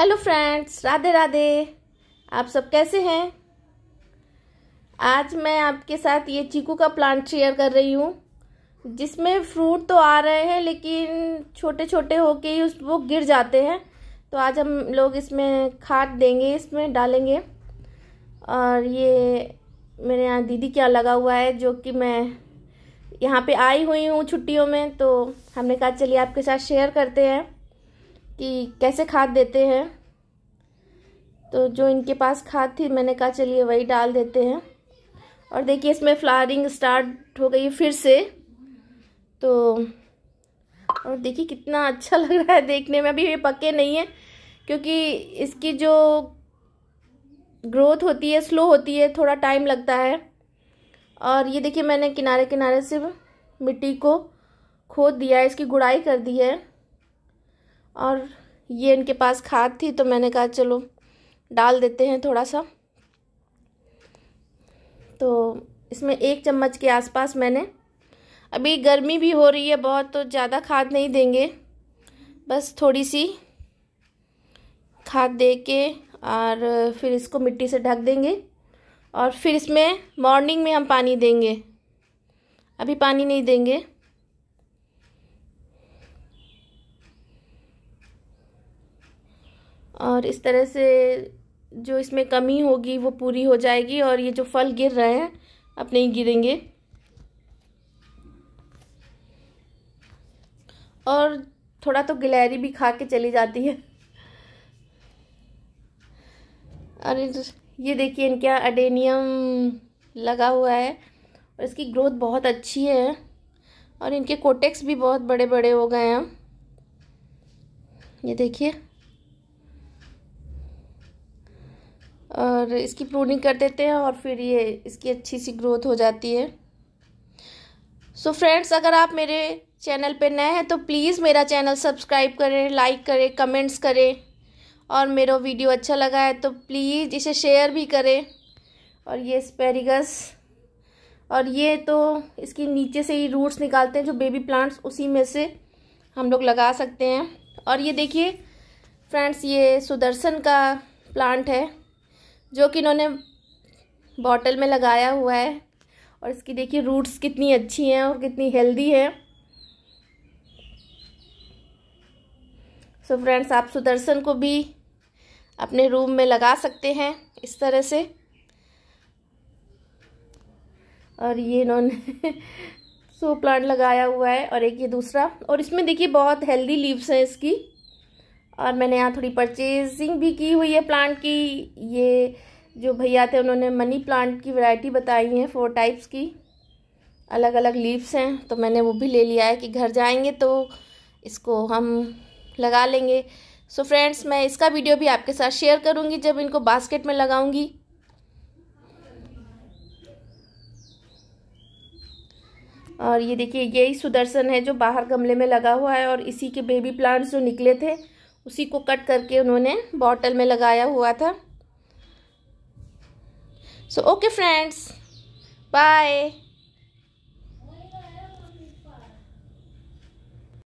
hello friends Radhe Radhe आप सब कैसे हैं आज मैं आपके साथ ये चीकू का प्लांट शेयर कर रही हूँ जिसमें फ्रूट तो आ रहे हैं लेकिन छोटे छोटे होके ही उस वो गिर जाते हैं तो आज हम लोग इसमें खाद देंगे इसमें डालेंगे और ये मेरे यहाँ दीदी क्या लगा हुआ है जो कि मैं यहाँ पे आई हुई हूँ छुट्टियों में तो हमने कहा चलिए आपके साथ शेयर करते हैं कि कैसे खाद देते हैं तो जो इनके पास खाद थी मैंने कहा चलिए वही डाल देते हैं और देखिए इसमें फ्लावरिंग स्टार्ट हो गई फिर से तो और देखिए कितना अच्छा लग रहा है देखने में अभी ये पके नहीं है क्योंकि इसकी जो ग्रोथ होती है स्लो होती है थोड़ा टाइम लगता है और ये देखिए मैंने किनारे किनारे से मिट्टी को खोद दिया है इसकी गुड़ाई कर दी है और ये इनके पास खाद थी तो मैंने कहा चलो डाल देते हैं थोड़ा सा तो इसमें एक चम्मच के आसपास मैंने अभी गर्मी भी हो रही है बहुत तो ज़्यादा खाद नहीं देंगे बस थोड़ी सी खाद दे के और फिर इसको मिट्टी से ढक देंगे और फिर इसमें मॉर्निंग में हम पानी देंगे अभी पानी नहीं देंगे और इस तरह से जो इसमें कमी होगी वो पूरी हो जाएगी और ये जो फल गिर रहे हैं अपने ही गिरेंगे और थोड़ा तो गिलहरी भी खा के चली जाती है और ये देखिए इनके यहाँ अडेनियम लगा हुआ है और इसकी ग्रोथ बहुत अच्छी है और इनके कोटेक्स भी बहुत बड़े बड़े हो गए हैं ये देखिए और इसकी प्रूनिंग कर देते हैं और फिर ये इसकी अच्छी सी ग्रोथ हो जाती है सो so फ्रेंड्स अगर आप मेरे चैनल पे नए हैं तो प्लीज़ मेरा चैनल सब्सक्राइब करें लाइक करें कमेंट्स करें और मेरा वीडियो अच्छा लगा है तो प्लीज़ इसे शेयर भी करें और ये स्पेरिगस और ये तो इसके नीचे से ही रूट्स निकालते हैं जो बेबी प्लांट्स उसी में से हम लोग लगा सकते हैं और ये देखिए फ्रेंड्स ये सुदर्शन का प्लांट है जो कि इन्होंने बॉटल में लगाया हुआ है और इसकी देखिए रूट्स कितनी अच्छी हैं और कितनी हेल्दी है सो so फ्रेंड्स आप सुदर्शन को भी अपने रूम में लगा सकते हैं इस तरह से और ये इन्होंने सो प्लांट लगाया हुआ है और एक ये दूसरा और इसमें देखिए बहुत हेल्दी लीव्स हैं इसकी और मैंने यहाँ थोड़ी परचेजिंग भी की हुई है प्लांट की ये जो भैया थे उन्होंने मनी प्लांट की वैरायटी बताई है फोर टाइप्स की अलग अलग लीव्स हैं तो मैंने वो भी ले लिया है कि घर जाएंगे तो इसको हम लगा लेंगे सो so फ्रेंड्स मैं इसका वीडियो भी आपके साथ शेयर करूँगी जब इनको बास्केट में लगाऊँगी और ये देखिए यही सुदर्शन है जो बाहर गमले में लगा हुआ है और इसी के बेबी प्लांट्स जो निकले थे उसी को कट करके उन्होंने बॉटल में लगाया हुआ था सो ओके फ्रेंड्स बाय